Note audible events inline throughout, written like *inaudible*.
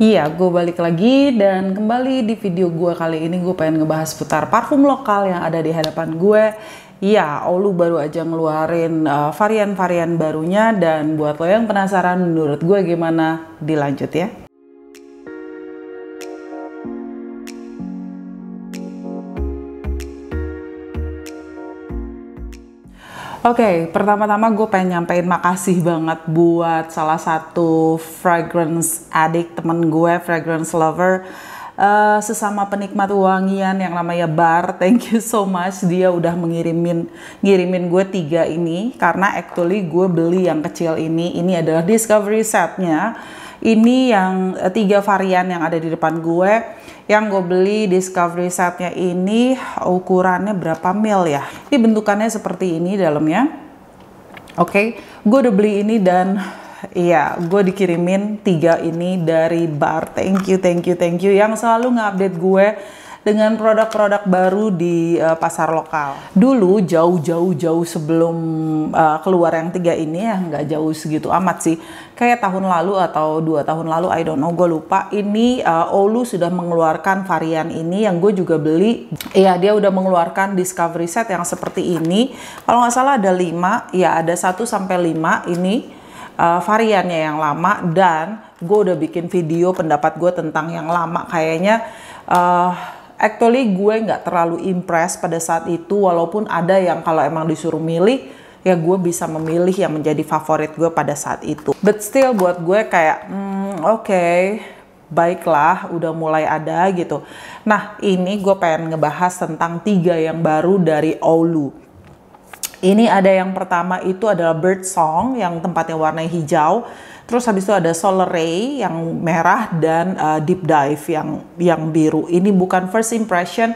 Iya, gue balik lagi dan kembali di video gue kali ini gue pengen ngebahas putar parfum lokal yang ada di hadapan gue. Iya, Olu baru aja ngeluarin eh, varian-varian uh, barunya dan buat lo yang penasaran menurut gue gimana, dilanjut ya. Oke, okay, pertama-tama gue pengen nyampein makasih banget buat salah satu fragrance adik temen gue, fragrance lover, uh, sesama penikmat wangian yang namanya Bar. *laughs* Thank you so much, dia udah mengirimin ngirimin gue tiga ini karena actually gue beli yang kecil ini. Ini adalah discovery setnya ini yang eh, tiga varian yang ada di depan gue. Yang gue beli Discovery setnya ini ukurannya berapa mil ya? Ini bentukannya seperti ini dalamnya. Oke, okay. gue udah beli ini dan Iya, gue dikirimin tiga ini dari bar. Thank you, thank you, thank you yang selalu nge-update gue dengan produk-produk baru di uh, pasar lokal. Dulu jauh-jauh jauh sebelum uh, keluar yang tiga ini ya nggak jauh segitu amat sih. Kayak tahun lalu atau dua tahun lalu, I don't know, gue lupa. Ini uh, Olu sudah mengeluarkan varian ini yang gue juga beli. Iya, dia udah mengeluarkan discovery set yang seperti ini. Kalau nggak salah ada lima, ya ada satu sampai lima ini uh, variannya yang lama dan gue udah bikin video pendapat gue tentang yang lama kayaknya uh, actually gue nggak terlalu impress pada saat itu walaupun ada yang kalau emang disuruh milih ya gue bisa memilih yang menjadi favorit gue pada saat itu but still buat gue kayak hmm, oke okay, baiklah udah mulai ada gitu nah ini gue pengen ngebahas tentang tiga yang baru dari Oulu ini ada yang pertama itu adalah bird song yang tempatnya warna hijau Terus habis itu ada solar ray yang merah dan uh, deep dive yang yang biru. Ini bukan first impression.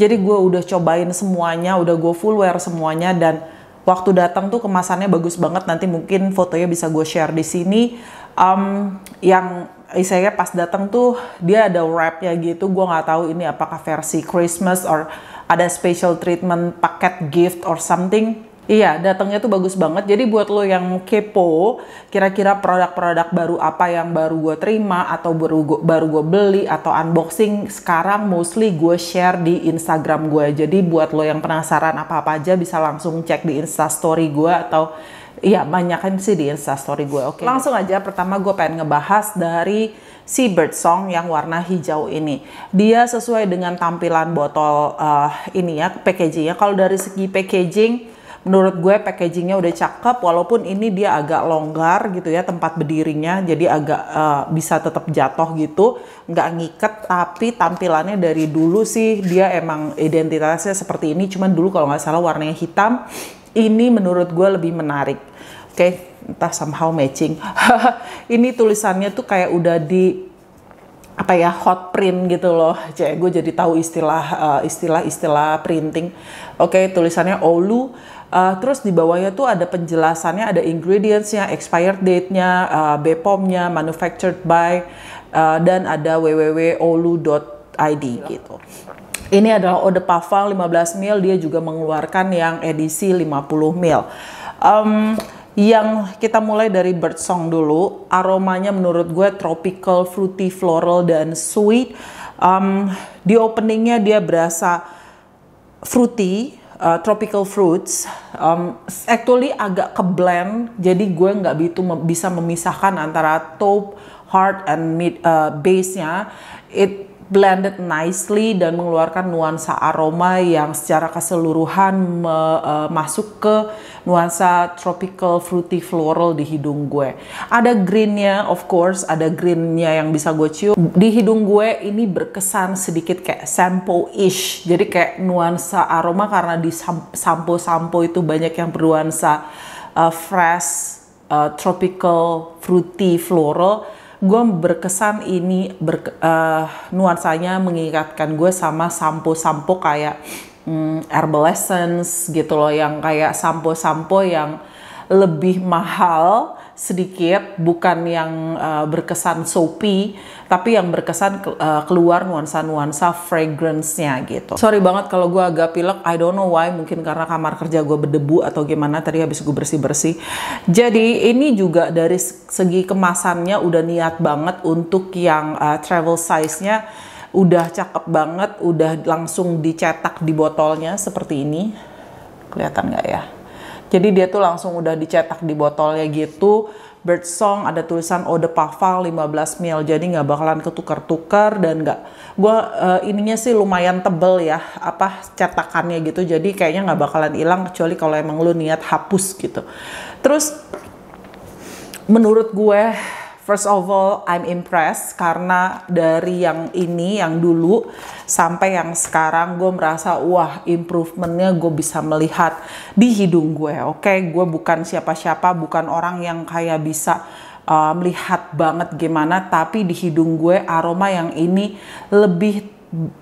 Jadi gue udah cobain semuanya, udah gue full wear semuanya dan waktu datang tuh kemasannya bagus banget. Nanti mungkin fotonya bisa gue share di sini. Um, yang saya pas datang tuh dia ada wrap wrapnya gitu. Gue nggak tahu ini apakah versi Christmas or ada special treatment paket gift or something Iya, datangnya tuh bagus banget. Jadi buat lo yang kepo, kira-kira produk-produk baru apa yang baru gue terima atau baru gue, baru gue beli atau unboxing, sekarang mostly gue share di Instagram gue. Jadi buat lo yang penasaran apa-apa aja bisa langsung cek di Insta Story gue atau Iya, banyak kan sih di Instastory gue. Oke. Langsung aja, pertama gue pengen ngebahas dari si bird song yang warna hijau ini. Dia sesuai dengan tampilan botol uh, ini ya, packagingnya. Kalau dari segi packaging, menurut gue packagingnya udah cakep walaupun ini dia agak longgar gitu ya tempat berdirinya jadi agak uh, bisa tetap jatuh gitu nggak ngiket tapi tampilannya dari dulu sih dia emang identitasnya seperti ini cuman dulu kalau nggak salah warnanya hitam ini menurut gue lebih menarik oke okay? entah somehow matching *laughs* ini tulisannya tuh kayak udah di apa ya hot print gitu loh cek gue jadi tahu istilah uh, eh, istilah istilah printing oke okay, tulisannya Olu. Uh, terus di bawahnya tuh ada penjelasannya, ada ingredientsnya, expired date-nya, uh, eh, BPOM-nya, manufactured by, uh, dan ada www.olu.id gitu. Ini adalah eau de 15 ml, dia juga mengeluarkan yang edisi 50 ml. Um, yang kita mulai dari birdsong dulu, aromanya menurut gue tropical, fruity, floral, dan sweet. Um, di openingnya dia berasa fruity, uh, tropical fruits um, actually agak ke blend, jadi gue nggak begitu bisa memisahkan antara top hard and mid uh, base nya it blended nicely dan mengeluarkan nuansa aroma yang secara keseluruhan me, uh, masuk ke nuansa tropical fruity floral di hidung gue. Ada greennya, of course, ada greennya yang bisa gue cium. Di hidung gue ini berkesan sedikit kayak sampo-ish, jadi kayak nuansa aroma karena di sampo-sampo itu banyak yang bernuansa uh, fresh, uh, tropical, fruity, floral gue berkesan ini ber, uh, eh, nuansanya mengingatkan gue sama sampo-sampo kayak um, herbal essence gitu loh yang kayak sampo-sampo yang lebih mahal sedikit, bukan yang uh, berkesan soapy, tapi yang berkesan ke, uh, keluar nuansa-nuansa fragrance-nya gitu. Sorry banget kalau gue agak pilek, I don't know why, mungkin karena kamar kerja gue berdebu atau gimana, tadi habis gue bersih-bersih. Jadi ini juga dari segi kemasannya udah niat banget untuk yang uh, travel size-nya udah cakep banget, udah langsung dicetak di botolnya seperti ini. Kelihatan nggak ya? Jadi dia tuh langsung udah dicetak di botolnya gitu. Bird Song ada tulisan Eau de Parfum 15 mil jadi nggak bakalan ketukar-tukar dan nggak gue uh, ininya sih lumayan tebel ya apa cetakannya gitu jadi kayaknya nggak bakalan hilang kecuali kalau emang lu niat hapus gitu terus menurut gue First of all, I'm impressed karena dari yang ini, yang dulu sampai yang sekarang gue merasa wah improvementnya gue bisa melihat di hidung gue. Ya. Oke, okay? gue bukan siapa-siapa, bukan orang yang kayak bisa uh, melihat banget gimana, tapi di hidung gue aroma yang ini lebih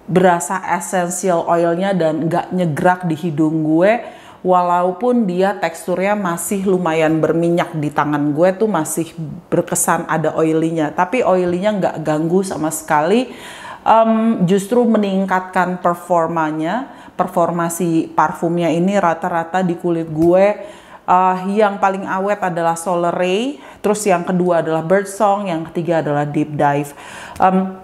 berasa essential oilnya dan gak nyegrak di hidung gue walaupun dia teksturnya masih lumayan berminyak di tangan gue tuh masih berkesan ada oilinya tapi oilinya nggak ganggu sama sekali um, justru meningkatkan performanya performasi parfumnya ini rata-rata di kulit gue uh, yang paling awet adalah Solar Ray, terus yang kedua adalah Birdsong yang ketiga adalah Deep Dive um,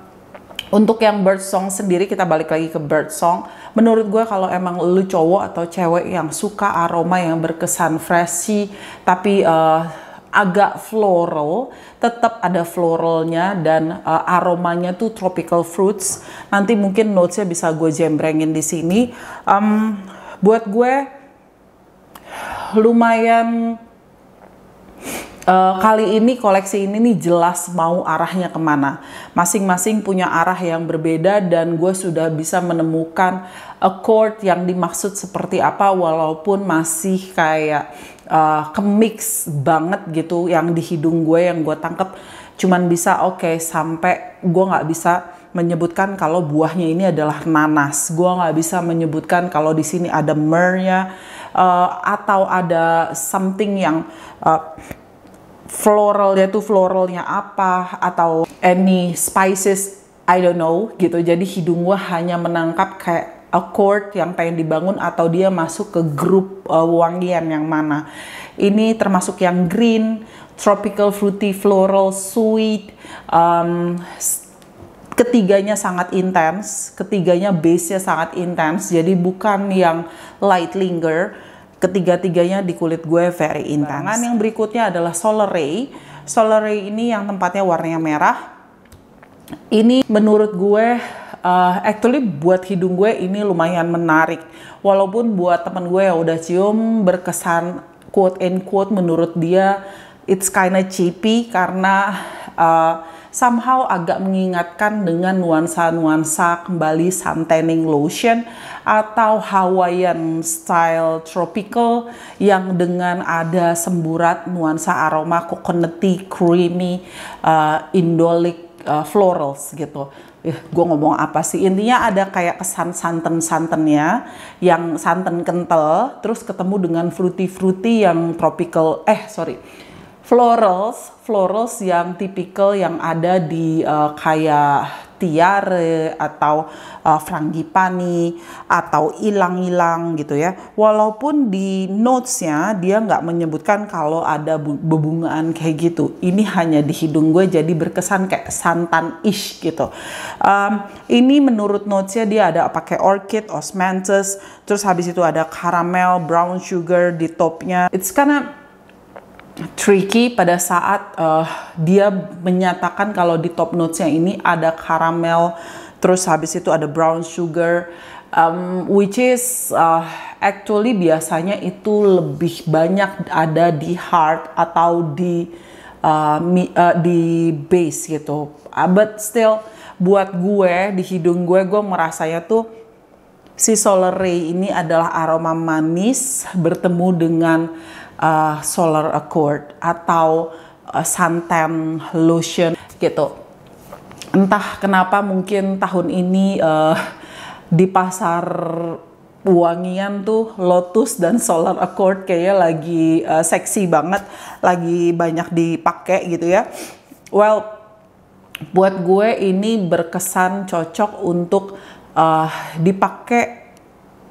untuk yang birdsong sendiri kita balik lagi ke birdsong menurut gue kalau emang lu cowok atau cewek yang suka aroma yang berkesan freshy tapi uh, agak floral, tetap ada floralnya dan uh, aromanya tuh tropical fruits. Nanti mungkin notesnya bisa gue jembrengin di sini. Um, buat gue lumayan Uh, kali ini koleksi ini nih jelas mau arahnya kemana. Masing-masing punya arah yang berbeda dan gue sudah bisa menemukan accord yang dimaksud seperti apa walaupun masih kayak uh, kemix banget gitu yang di hidung gue yang gue tangkep cuman bisa oke okay, sampai gue nggak bisa menyebutkan kalau buahnya ini adalah nanas. Gue nggak bisa menyebutkan kalau di sini ada mernya uh, atau ada something yang uh, floralnya tuh floralnya apa atau any spices I don't know gitu jadi hidung gue hanya menangkap kayak a chord yang pengen dibangun atau dia masuk ke grup uh, wangian yang mana ini termasuk yang green tropical fruity floral sweet um, ketiganya sangat intens, ketiganya base-nya sangat intens, jadi bukan yang light linger, Ketiga-tiganya di kulit gue very intense. Barangan yang berikutnya adalah solar ray. Solar ray ini yang tempatnya warnanya merah. Ini menurut gue uh, actually buat hidung gue ini lumayan menarik. Walaupun buat temen gue yang udah cium berkesan quote and quote menurut dia it's kinda cheapy karena uh, somehow agak mengingatkan dengan nuansa-nuansa kembali sun tanning lotion atau Hawaiian style tropical yang dengan ada semburat nuansa aroma coconutty, creamy, uh, indolic uh, florals gitu. Eh, gue ngomong apa sih? Intinya ada kayak kesan santan santennya yang santan kental, terus ketemu dengan fruity-fruity yang tropical. Eh, sorry, florals, florals yang tipikal yang ada di uh, kayak tiare atau uh, frangipani atau ilang-ilang gitu ya. Walaupun di notesnya dia nggak menyebutkan kalau ada bebungaan kayak gitu. Ini hanya di hidung gue jadi berkesan kayak santan ish gitu. Um, ini menurut notesnya dia ada pakai orchid, osmanthus, terus habis itu ada caramel, brown sugar di topnya. It's karena tricky pada saat uh, dia menyatakan kalau di top notesnya ini ada karamel, terus habis itu ada brown sugar, um, which is uh, actually biasanya itu lebih banyak ada di heart atau di uh, uh, di base gitu. Uh, but still buat gue di hidung gue gue merasanya tuh si solar ray ini adalah aroma manis bertemu dengan uh, solar accord atau uh, eh, suntan lotion gitu. Entah kenapa mungkin tahun ini uh, di pasar wangian tuh Lotus dan Solar Accord kayaknya lagi uh, seksi banget, lagi banyak dipakai gitu ya. Well, buat gue ini berkesan cocok untuk uh, dipakai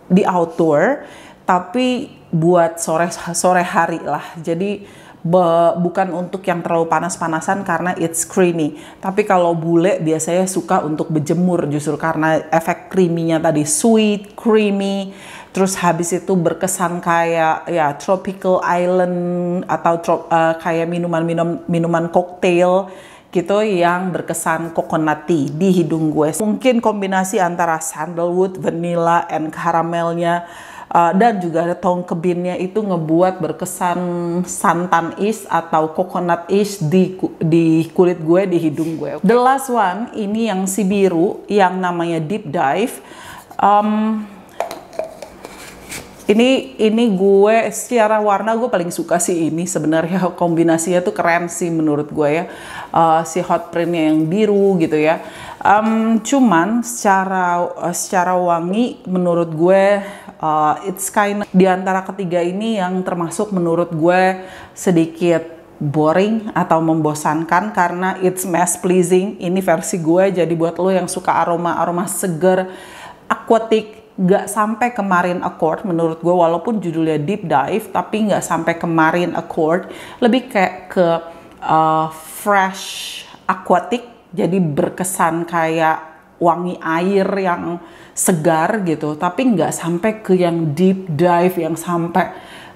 di outdoor tapi buat sore sore hari lah. Jadi be, bukan untuk yang terlalu panas-panasan karena it's creamy. Tapi kalau bule biasanya suka untuk berjemur justru karena efek creamy tadi sweet, creamy. Terus habis itu berkesan kayak ya tropical island atau tro, uh, kayak minuman minum minuman koktail gitu yang berkesan tea di hidung gue. Mungkin kombinasi antara sandalwood, vanilla, and karamelnya uh, dan juga tong kebinnya itu ngebuat berkesan santan is atau coconut is di di kulit gue di hidung gue. The last one ini yang si biru yang namanya deep dive. Um, ini ini gue secara warna gue paling suka sih ini sebenarnya *laughs* kombinasinya tuh keren sih menurut gue ya uh, si hot printnya yang biru gitu ya Um, cuman secara eh, secara wangi menurut gue uh, it's kind di antara ketiga ini yang termasuk menurut gue sedikit boring atau membosankan karena it's mass pleasing. Ini versi gue jadi buat lo yang suka aroma-aroma seger, aquatic, gak sampai kemarin accord menurut gue walaupun judulnya deep dive tapi gak sampai kemarin accord. Lebih kayak ke uh, fresh aquatic jadi berkesan kayak wangi air yang segar gitu tapi nggak sampai ke yang deep dive yang sampai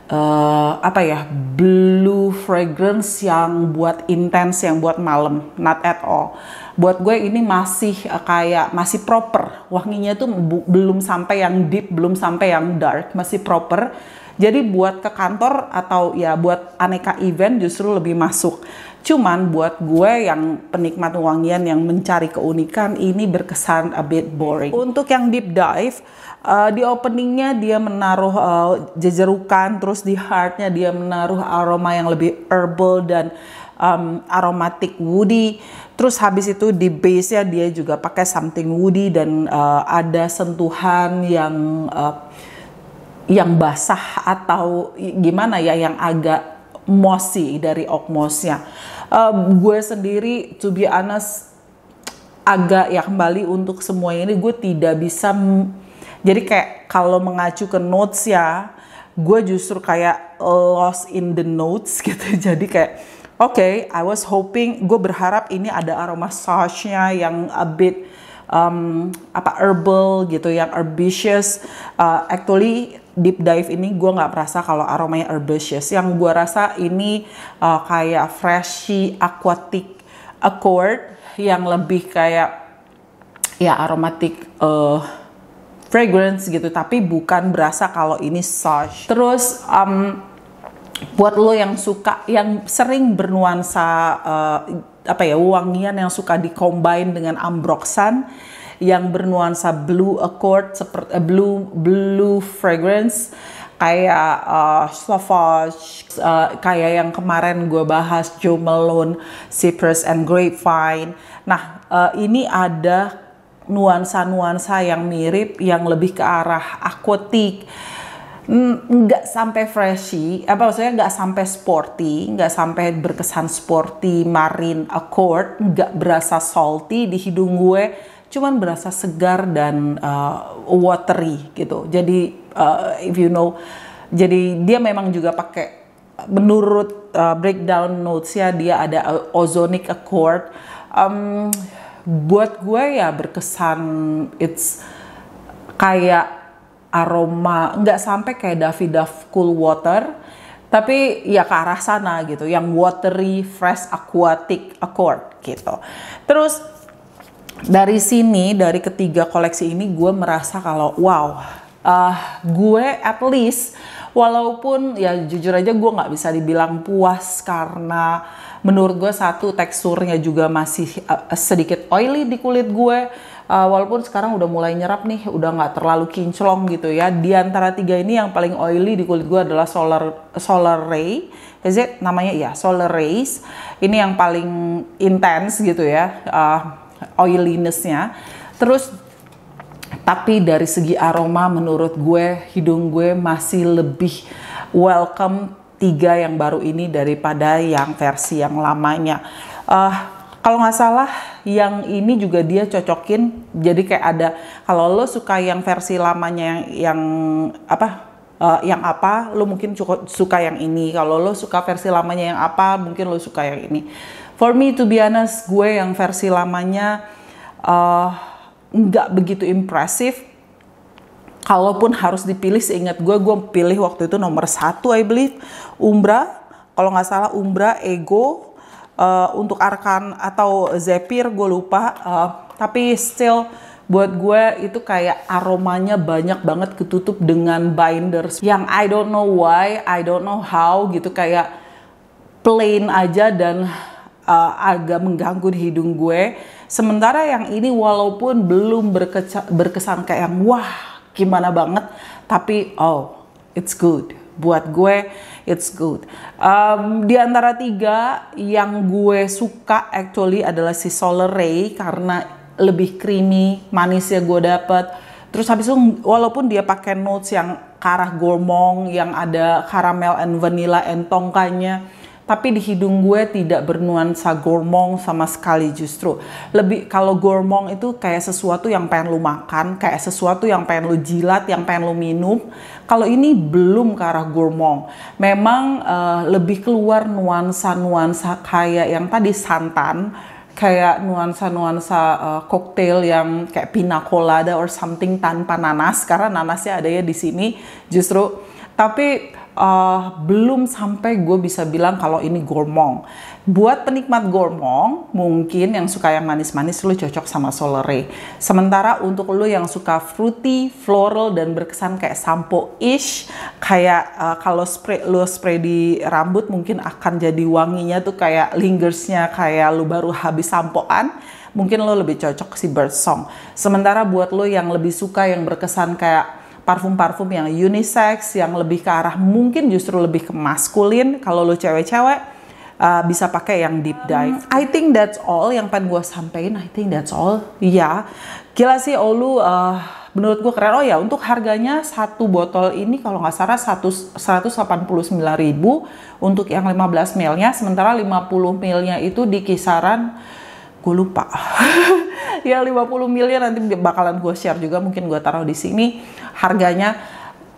uh, apa ya blue fragrance yang buat intens, yang buat malam not at all buat gue ini masih eh, kayak masih proper wanginya tuh bu- belum sampai yang deep belum sampai yang dark masih proper jadi buat ke kantor atau ya buat aneka event justru lebih masuk Cuman buat gue yang penikmat wangian yang mencari keunikan ini berkesan a bit boring. Untuk yang deep dive, uh, di openingnya dia menaruh uh, jejerukan, terus di heartnya dia menaruh aroma yang lebih herbal dan um, aromatik woody. Terus habis itu di base-nya dia juga pakai something woody dan uh, ada sentuhan yang uh, yang basah atau gimana ya yang agak okmosi dari okmosnya. Um, gue sendiri to be honest agak ya kembali untuk semua ini gue tidak bisa jadi kayak kalau mengacu ke notes ya gue justru kayak lost in the notes *laughs* gitu jadi kayak oke okay, I was hoping gue berharap ini ada aroma sausnya yang a bit um, apa herbal gitu yang herbaceous uh, actually deep dive ini gue nggak merasa kalau aromanya herbaceous. Yang gue rasa ini uh, kayak freshy aquatic accord yang lebih kayak ya aromatic uh, fragrance gitu. Tapi bukan berasa kalau ini sage. Terus um, buat lo yang suka yang sering bernuansa uh, apa ya wangian yang suka dikombin dengan ambroxan yang bernuansa blue accord seperti uh, eh, blue blue fragrance kayak uh, Sauvage, uh, kayak yang kemarin gue bahas Jo Malone, Cypress and Grapevine. Nah, uh, ini ada nuansa-nuansa yang mirip, yang lebih ke arah aquatic, nggak sampai freshy, apa maksudnya nggak sampai sporty, nggak sampai berkesan sporty, marine accord, nggak berasa salty di hidung gue, cuman berasa segar dan uh, watery gitu. Jadi uh, if you know, jadi dia memang juga pakai menurut uh, breakdown ya dia ada ozonic accord. Um, buat gue ya berkesan it's kayak aroma nggak sampai kayak Davidoff Cool Water tapi ya ke arah sana gitu yang watery fresh aquatic accord gitu terus dari sini dari ketiga koleksi ini gue merasa kalau wow uh, gue at least walaupun ya jujur aja gue nggak bisa dibilang puas karena menurut gue satu teksturnya juga masih uh, sedikit oily di kulit gue uh, walaupun sekarang udah mulai nyerap nih udah nggak terlalu kinclong gitu ya di antara tiga ini yang paling oily di kulit gue adalah solar solar ray is it namanya ya solar rays ini yang paling intens gitu ya uh, oilinessnya terus tapi dari segi aroma menurut gue hidung gue masih lebih welcome tiga yang baru ini daripada yang versi yang lamanya uh, kalau nggak salah yang ini juga dia cocokin jadi kayak ada kalau lo suka yang versi lamanya yang, yang apa uh, yang apa, lo mungkin cukup suka yang ini. Kalau lo suka versi lamanya yang apa, mungkin lo suka yang ini for me to be honest gue yang versi lamanya eh, nggak uh, begitu impresif kalaupun harus dipilih seingat gue gue pilih waktu itu nomor satu I believe Umbra kalau nggak salah Umbra Ego uh, untuk Arkan atau Zephyr gue lupa uh, tapi still buat gue itu kayak aromanya banyak banget ketutup dengan binders yang I don't know why, I don't know how gitu kayak plain aja dan uh, agak mengganggu di hidung gue. Sementara yang ini walaupun belum berkesan kayak yang wah gimana banget, tapi oh it's good. Buat gue it's good. Um, di antara tiga yang gue suka actually adalah si Solar Ray karena lebih creamy, manisnya gue dapet. Terus habis itu walaupun dia pakai notes yang karah arah yang ada karamel and vanilla and tongkanya tapi di hidung gue tidak bernuansa gormong sama sekali justru. Lebih kalau gormong itu kayak sesuatu yang pengen lu makan, kayak sesuatu yang pengen lu jilat, yang pengen lu minum. Kalau ini belum ke arah gormong. Memang uh, lebih keluar nuansa-nuansa kayak yang tadi santan, kayak nuansa-nuansa uh, koktail yang kayak pina colada or something tanpa nanas karena nanasnya ada ya di sini justru tapi uh, belum sampai gue bisa bilang kalau ini gourmand. Buat penikmat gourmand, mungkin yang suka yang manis-manis lo cocok sama solere. Sementara untuk lo yang suka fruity, floral dan berkesan kayak sampo-ish, kayak uh, kalau spray lo spray di rambut mungkin akan jadi wanginya tuh kayak lingersnya kayak lo baru habis sampoan mungkin lo lebih cocok si birdsong. Sementara buat lo yang lebih suka yang berkesan kayak parfum-parfum yang unisex yang lebih ke arah mungkin justru lebih ke maskulin kalau lo cewek-cewek uh, bisa pakai yang deep dive. Um, I think that's all yang pengen gue sampein. I think that's all. Iya, yeah. gila sih Olu. Oh, uh, menurut gue keren. Oh ya, untuk harganya satu botol ini kalau nggak salah 189.000 untuk yang 15 milnya. Sementara 50 milnya itu di kisaran gue lupa. *laughs* ya 50 miliar nanti bakalan gue share juga mungkin gue taruh di sini harganya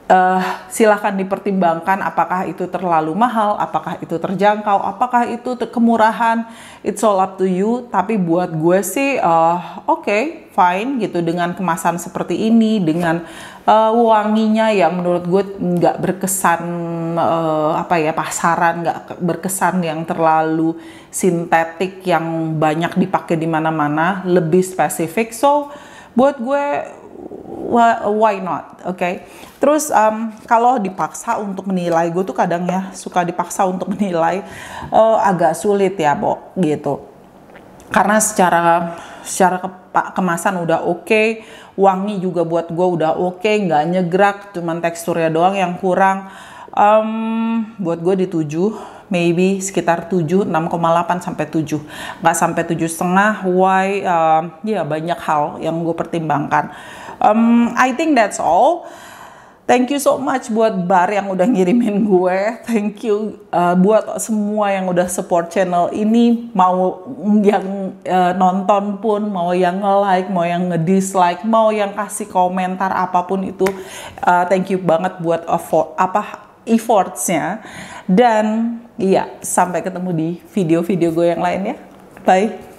uh, eh, silahkan dipertimbangkan apakah itu terlalu mahal, apakah itu terjangkau, apakah itu ter kemurahan. It's all up to you. Tapi buat gue sih, uh, oke, okay, fine gitu dengan kemasan seperti ini, dengan uh, wanginya yang menurut gue nggak berkesan uh, apa ya pasaran, nggak berkesan yang terlalu sintetik yang banyak dipakai di mana-mana, lebih spesifik. So buat gue why not, oke? Okay? Terus um, kalau dipaksa untuk menilai, gue tuh kadang ya suka dipaksa untuk *laughs* menilai uh, agak sulit ya, Bo, gitu. Karena secara secara ke, kemasan udah oke, okay, wangi juga buat gue udah oke, okay, nggak nyegrak, cuman teksturnya doang yang kurang. Um, buat gue di 7 maybe sekitar 7 6,8 sampai 7 nggak sampai tujuh setengah why uh, ya banyak hal yang gue pertimbangkan um, I think that's all Thank you so much buat Bar yang udah ngirimin gue. Thank you uh, buat semua yang udah support channel ini, mau yang uh, nonton pun, mau yang nge-like, mau yang nge-dislike, mau yang kasih komentar apapun itu. Uh, thank you banget buat effort, apa effortsnya. Dan iya, sampai ketemu di video-video gue yang lain ya. Bye.